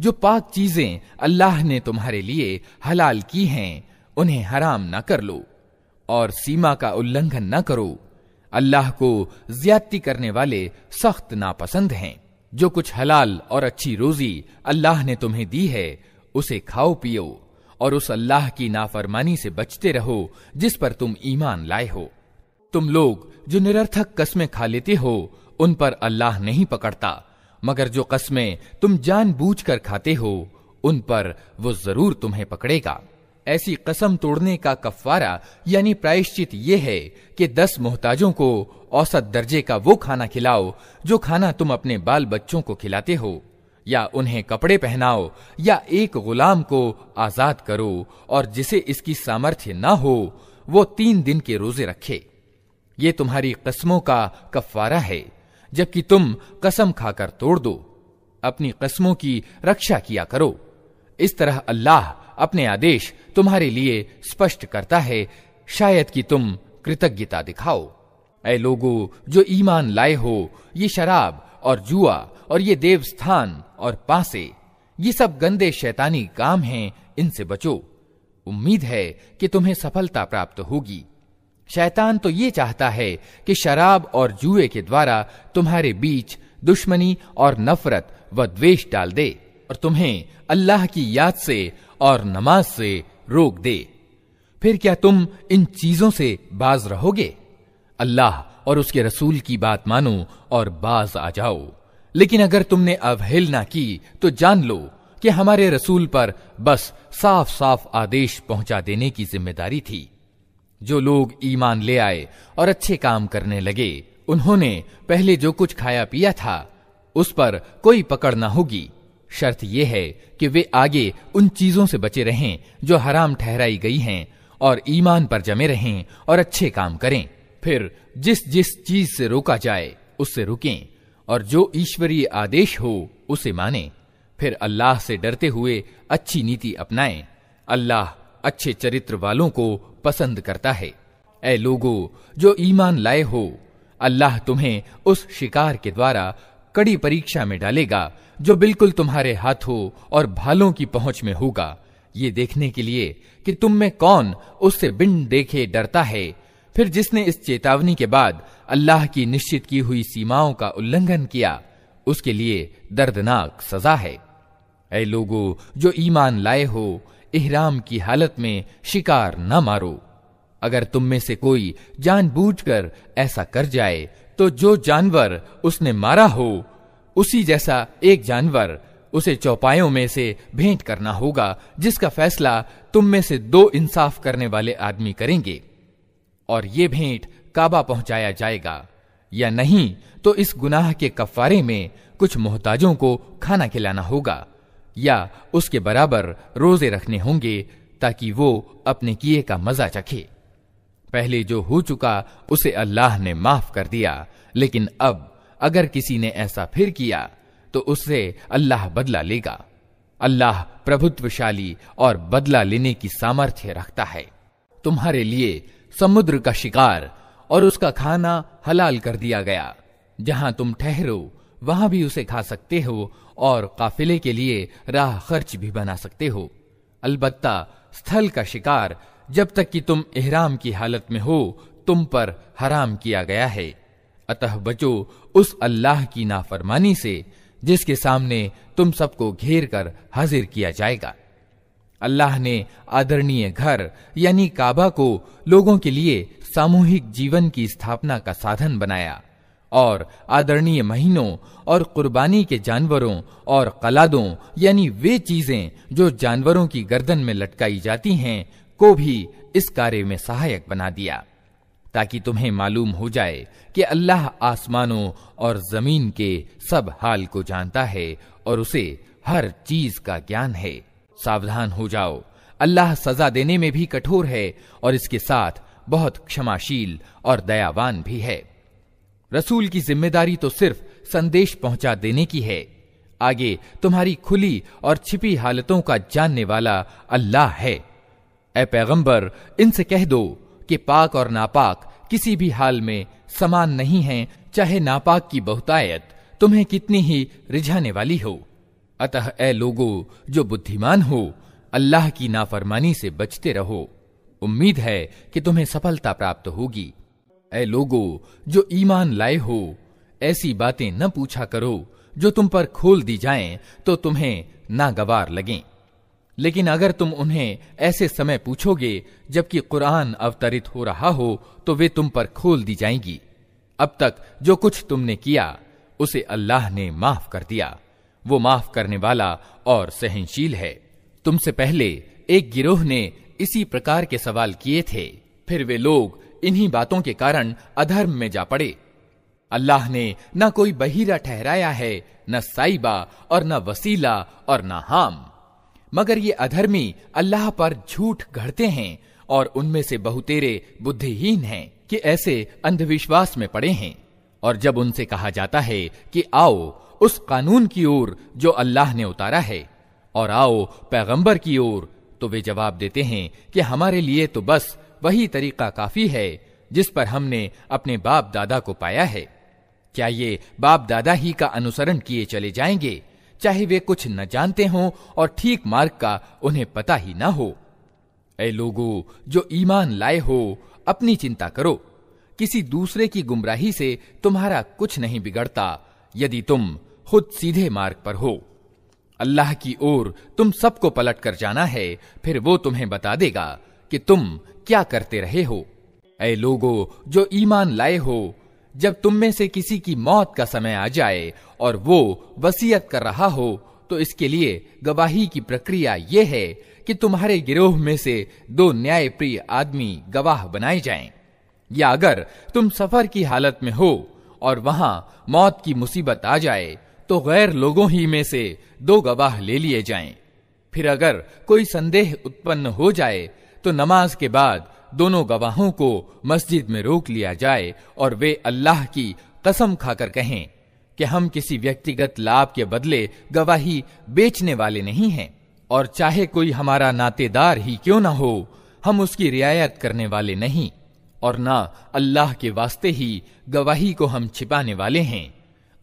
जो पाक चीजें अल्लाह ने तुम्हारे लिए हलाल की हैं उन्हें हराम ना कर लो और सीमा का उल्लंघन न करो अल्लाह को ज्यादती करने वाले सख्त नापसंद हैं जो कुछ हलाल और अच्छी रोजी अल्लाह ने तुम्हें दी है उसे खाओ पियो और उस अल्लाह की नाफरमानी से बचते रहो जिस पर तुम ईमान लाए हो तुम लोग जो निरर्थक कस्में खा लेते हो उन पर अल्लाह नहीं पकड़ता मगर जो कस्में तुम जानबूझकर खाते हो उन पर वो जरूर तुम्हें पकड़ेगा ऐसी कसम तोड़ने का कफवारा यानी प्रायश्चित ये है कि दस मोहताजों को औसत दर्जे का वो खाना खिलाओ जो खाना तुम अपने बाल बच्चों को खिलाते हो या उन्हें कपड़े पहनाओ या एक गुलाम को आजाद करो और जिसे इसकी सामर्थ्य ना हो वो तीन दिन के रोजे रखे ये तुम्हारी कस्मों का कफवारा है जबकि तुम कसम खाकर तोड़ दो अपनी कस्मों की रक्षा किया करो इस तरह अल्लाह अपने आदेश तुम्हारे लिए स्पष्ट करता है शायद कि तुम कृतज्ञता दिखाओ ऐ लोगों जो ईमान लाए हो ये शराब और जुआ और ये देवस्थान और पासे ये सब गंदे शैतानी काम हैं इनसे बचो उम्मीद है कि तुम्हें सफलता प्राप्त होगी शैतान तो ये चाहता है कि शराब और जुए के द्वारा तुम्हारे बीच दुश्मनी और नफरत व द्वेष डाल दे और तुम्हें अल्लाह की याद से और नमाज से रोक दे फिर क्या तुम इन चीजों से बाज रहोगे अल्लाह और उसके रसूल की बात मानो और बाज आ जाओ लेकिन अगर तुमने अवहेलना की तो जान लो कि हमारे रसूल पर बस साफ साफ आदेश पहुंचा देने की जिम्मेदारी थी जो लोग ईमान ले आए और अच्छे काम करने लगे उन्होंने पहले जो कुछ खाया पिया था उस पर कोई पकड़ ना होगी शर्त यह है कि वे आगे उन चीजों से बचे रहें जो हराम ठहराई गई हैं और ईमान पर जमे रहें और अच्छे काम करें फिर जिस जिस चीज से रोका जाए उससे रुकें और जो ईश्वरीय आदेश हो उसे माने फिर अल्लाह से डरते हुए अच्छी नीति अपनाएं अल्लाह अच्छे चरित्र वालों को पसंद करता है ए लोगो जो ईमान लाए हो अल्लाह तुम्हें उस शिकार के द्वारा कड़ी परीक्षा में डालेगा जो बिल्कुल तुम्हारे हाथों और भालों की पहुंच में होगा ये देखने के लिए कि तुम में कौन उससे बिन देखे डरता है फिर जिसने इस चेतावनी के बाद अल्लाह की निश्चित की हुई सीमाओं का उल्लंघन किया उसके लिए दर्दनाक सजा है ऐ लोगो जो ईमान लाए हो इहराम की हालत में शिकार न मारो अगर तुम में से कोई जानबूझकर ऐसा कर जाए तो जो जानवर उसने मारा हो उसी जैसा एक जानवर उसे चौपायों में से भेंट करना होगा जिसका फैसला तुम में से दो इंसाफ करने वाले आदमी करेंगे और ये भेंट काबा पहुंचाया जाएगा या नहीं तो इस गुनाह के कफारे में कुछ मोहताजों को खाना खिलाना होगा या उसके बराबर रोजे रखने होंगे ताकि वो अपने किए का मजा चखे पहले जो हो चुका उसे अल्लाह ने माफ कर दिया लेकिन अब अगर किसी ने ऐसा फिर किया तो उससे अल्लाह बदला लेगा अल्लाह प्रभुत्वशाली और बदला लेने की सामर्थ्य रखता है तुम्हारे लिए समुद्र का शिकार और उसका खाना हलाल कर दिया गया जहां तुम ठहरो वहां भी उसे खा सकते हो और काफिले के लिए राह खर्च भी बना सकते हो अलबत्ता स्थल का शिकार जब तक कि तुम एहराम की हालत में हो तुम पर हराम किया गया है अतः बचो उस अल्लाह की नाफरमानी से जिसके सामने तुम सबको घेर कर हाजिर किया जाएगा अल्लाह ने आदरणीय घर यानी काबा को लोगों के लिए सामूहिक जीवन की स्थापना का साधन बनाया और आदरणीय महीनों और कुर्बानी के जानवरों और कलादों यानी वे चीजें जो जानवरों की गर्दन में लटकाई जाती हैं को भी इस कार्य में सहायक बना दिया ताकि तुम्हें मालूम हो जाए कि अल्लाह आसमानों और जमीन के सब हाल को जानता है और उसे हर चीज का ज्ञान है सावधान हो जाओ अल्लाह सजा देने में भी कठोर है और इसके साथ बहुत क्षमाशील और दयावान भी है रसूल की जिम्मेदारी तो सिर्फ संदेश पहुंचा देने की है आगे तुम्हारी खुली और छिपी हालतों का जानने वाला अल्लाह है ए पैगंबर इनसे कह दो कि पाक और नापाक किसी भी हाल में समान नहीं है चाहे नापाक की बहुतायत तुम्हें कितनी ही रिझाने वाली हो अतः ए लोगो जो बुद्धिमान हो अल्लाह की नाफरमानी से बचते रहो उम्मीद है कि तुम्हें सफलता प्राप्त होगी ए लोगो जो ईमान लाए हो ऐसी बातें न पूछा करो जो तुम पर खोल दी जाएं तो तुम्हें नागवार लगें लेकिन अगर तुम उन्हें ऐसे समय पूछोगे जबकि कुरान अवतरित हो रहा हो तो वे तुम पर खोल दी जाएंगी अब तक जो कुछ तुमने किया उसे अल्लाह ने माफ कर दिया वो माफ करने वाला और सहनशील है तुमसे पहले एक गिरोह ने इसी प्रकार के सवाल किए थे फिर वे लोग इन्हीं बातों के कारण अधर्म में जा पड़े अल्लाह ने न कोई बहिरा ठहराया है न साइबा और न वसीला और न हाम मगर ये अधर्मी अल्लाह पर झूठ घड़ते हैं और उनमें से बहुतेरे बुद्धिहीन हैं कि ऐसे अंधविश्वास में पड़े हैं और जब उनसे कहा जाता है कि आओ उस कानून की ओर जो अल्लाह ने उतारा है और आओ पैगंबर की ओर तो वे जवाब देते हैं कि हमारे लिए तो बस वही तरीका काफी है जिस पर हमने अपने बाप दादा को पाया है क्या ये बाप दादा ही का अनुसरण किए चले जाएंगे चाहे वे कुछ न जानते हों और ठीक मार्ग का उन्हें पता ही न हो ऐ लोगों जो ईमान लाए हो अपनी चिंता करो किसी दूसरे की गुमराही से तुम्हारा कुछ नहीं बिगड़ता यदि तुम खुद सीधे मार्ग पर हो अल्लाह की ओर तुम सबको पलट कर जाना है फिर वो तुम्हें बता देगा कि तुम क्या करते रहे हो ऐ लोगो जो ईमान लाए हो जब तुम में से किसी की मौत का समय आ जाए और वो वसीयत कर रहा हो तो इसके लिए गवाही की प्रक्रिया यह है कि तुम्हारे गिरोह में से दो न्यायप्रिय आदमी गवाह बनाए जाएं। या अगर तुम सफर की हालत में हो और वहां मौत की मुसीबत आ जाए तो गैर लोगों ही में से दो गवाह ले लिए जाएं। फिर अगर कोई संदेह उत्पन्न हो जाए तो नमाज के बाद दोनों गवाहों को मस्जिद में रोक लिया जाए और वे अल्लाह की कसम खाकर कहें कि हम किसी व्यक्तिगत लाभ के बदले गवाही बेचने वाले नहीं हैं और चाहे कोई हमारा नातेदार ही क्यों ना हो हम उसकी रियायत करने वाले नहीं और ना अल्लाह के वास्ते ही गवाही को हम छिपाने वाले हैं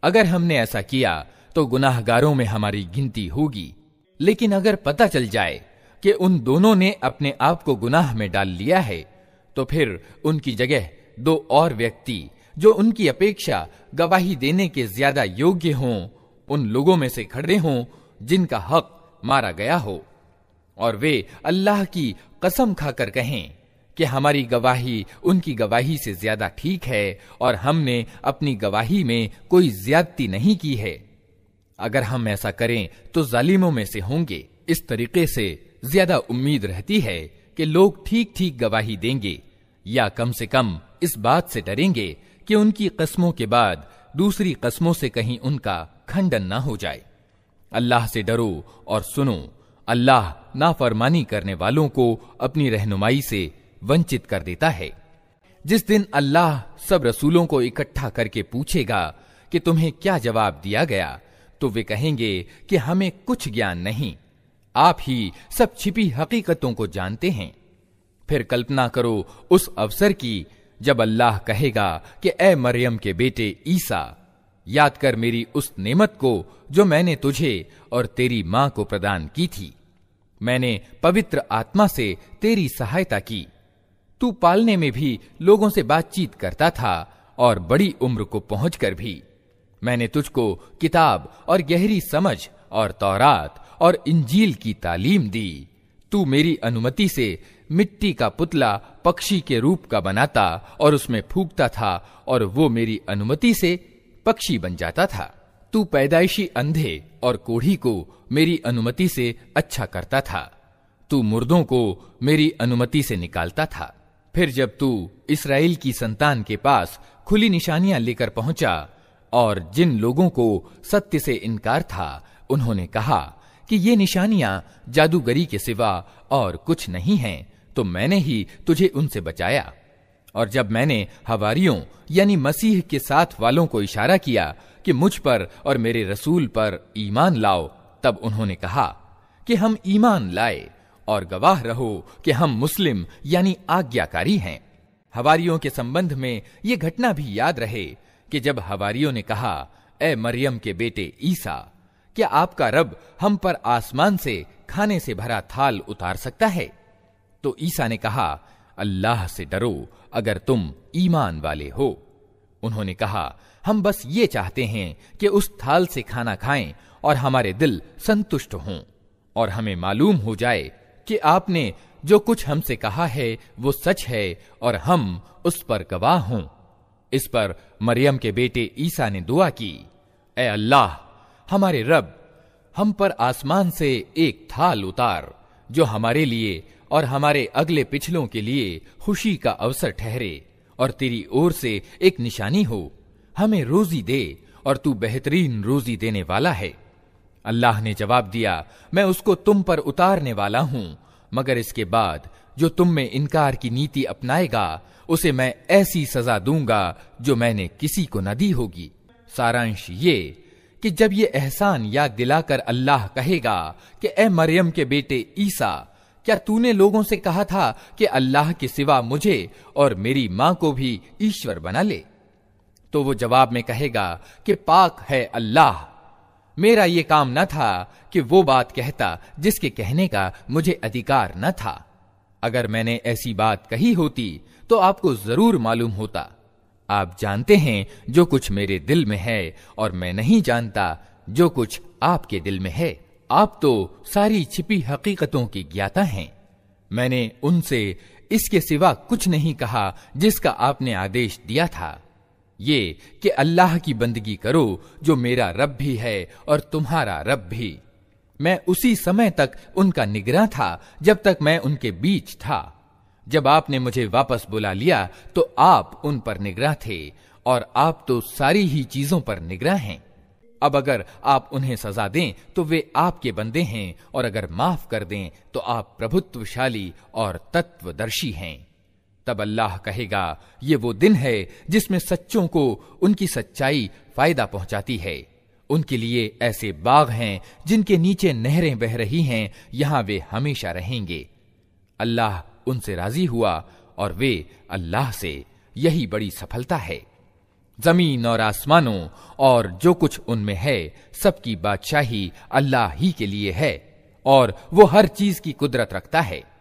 अगर हमने ऐसा किया तो गुनाहगारों में हमारी गिनती होगी लेकिन अगर पता चल जाए कि उन दोनों ने अपने आप को गुनाह में डाल लिया है तो फिर उनकी जगह दो और व्यक्ति जो उनकी अपेक्षा गवाही देने के ज्यादा योग्य हों उन लोगों में से खड़े हों जिनका हक मारा गया हो और वे अल्लाह की कसम खाकर कहें कि हमारी गवाही उनकी गवाही से ज्यादा ठीक है और हमने अपनी गवाही में कोई ज्यादती नहीं की है अगर हम ऐसा करें तो जालिमों में से होंगे इस तरीके से ज्यादा उम्मीद रहती है कि लोग ठीक ठीक गवाही देंगे या कम से कम इस बात से डरेंगे कि उनकी कस्मों के बाद दूसरी कस्मों से कहीं उनका खंडन ना हो जाए अल्लाह से डरो और सुनो अल्लाह नाफरमानी करने वालों को अपनी रहनुमाई से वंचित कर देता है जिस दिन अल्लाह सब रसूलों को इकट्ठा करके पूछेगा कि तुम्हें क्या जवाब दिया गया तो वे कहेंगे कि हमें कुछ ज्ञान नहीं आप ही सब छिपी हकीकतों को जानते हैं फिर कल्पना करो उस अवसर की जब अल्लाह कहेगा कि ए मरियम के बेटे ईसा याद कर मेरी उस नेमत को जो मैंने तुझे और तेरी मां को प्रदान की थी मैंने पवित्र आत्मा से तेरी सहायता की तू पालने में भी लोगों से बातचीत करता था और बड़ी उम्र को पहुंचकर भी मैंने तुझको किताब और गहरी समझ और तौरात और इंजील की तालीम दी तू मेरी अनुमति से मिट्टी का पुतला पक्षी के रूप का बनाता और उसमें फूकता था और वो मेरी अनुमति से पक्षी बन जाता था तू पैदाइशी अंधे और कोढ़ी को मेरी अनुमति से अच्छा करता था तू मुर्दों को मेरी अनुमति से निकालता था फिर जब तू इसराइल की संतान के पास खुली निशानियां लेकर पहुंचा और जिन लोगों को सत्य से इनकार था उन्होंने कहा कि ये निशानियां जादूगरी के सिवा और कुछ नहीं हैं तो मैंने ही तुझे उनसे बचाया और जब मैंने हवारियों यानी मसीह के साथ वालों को इशारा किया कि मुझ पर और मेरे रसूल पर ईमान लाओ तब उन्होंने कहा कि हम ईमान लाए और गवाह रहो कि हम मुस्लिम यानी आज्ञाकारी हैं हवारियों के संबंध में यह घटना भी याद रहे कि जब हवारियों ने कहा ए मरियम के बेटे ईसा कि आपका रब हम पर आसमान से खाने से भरा थाल उतार सकता है तो ईसा ने कहा अल्लाह से डरो अगर तुम ईमान वाले हो उन्होंने कहा हम बस ये चाहते हैं कि उस थाल से खाना खाएं और हमारे दिल संतुष्ट हों और हमें मालूम हो जाए कि आपने जो कुछ हमसे कहा है वो सच है और हम उस पर गवाह हों इस पर मरियम के बेटे ईसा ने दुआ की ए अल्लाह हमारे रब हम पर आसमान से एक थाल उतार जो हमारे लिए और हमारे अगले पिछलों के लिए खुशी का अवसर ठहरे और तेरी ओर से एक निशानी हो हमें रोजी दे और तू बेहतरीन रोजी देने वाला है अल्लाह ने जवाब दिया मैं उसको तुम पर उतारने वाला हूं मगर इसके बाद जो तुम में इनकार की नीति अपनाएगा उसे मैं ऐसी सजा दूंगा जो मैंने किसी को न दी होगी सारांश ये कि जब ये एहसान याद दिलाकर अल्लाह कहेगा कि ए मरियम के बेटे ईसा क्या तूने लोगों से कहा था कि अल्लाह के सिवा मुझे और मेरी मां को भी ईश्वर बना ले तो वो जवाब में कहेगा कि पाक है अल्लाह मेरा ये काम न था कि वो बात कहता जिसके कहने का मुझे अधिकार न था अगर मैंने ऐसी बात कही होती तो आपको जरूर मालूम होता आप जानते हैं जो कुछ मेरे दिल में है और मैं नहीं जानता जो कुछ आपके दिल में है आप तो सारी छिपी हकीकतों की ज्ञाता हैं मैंने उनसे इसके सिवा कुछ नहीं कहा जिसका आपने आदेश दिया था ये कि अल्लाह की बंदगी करो जो मेरा रब भी है और तुम्हारा रब भी मैं उसी समय तक उनका निगरा था जब तक मैं उनके बीच था जब आपने मुझे वापस बुला लिया तो आप उन पर निग्रह थे और आप तो सारी ही चीजों पर निग्रह हैं अब अगर आप उन्हें सजा दें तो वे आपके बंदे हैं और अगर माफ कर दें तो आप प्रभुत्वशाली और तत्वदर्शी हैं तब अल्लाह कहेगा ये वो दिन है जिसमें सच्चों को उनकी सच्चाई फायदा पहुंचाती है उनके लिए ऐसे बाग हैं जिनके नीचे नहरें बह रही हैं यहां वे हमेशा रहेंगे अल्लाह उनसे राजी हुआ और वे अल्लाह से यही बड़ी सफलता है जमीन और आसमानों और जो कुछ उनमें है सबकी बादशाही अल्लाह ही के लिए है और वो हर चीज की कुदरत रखता है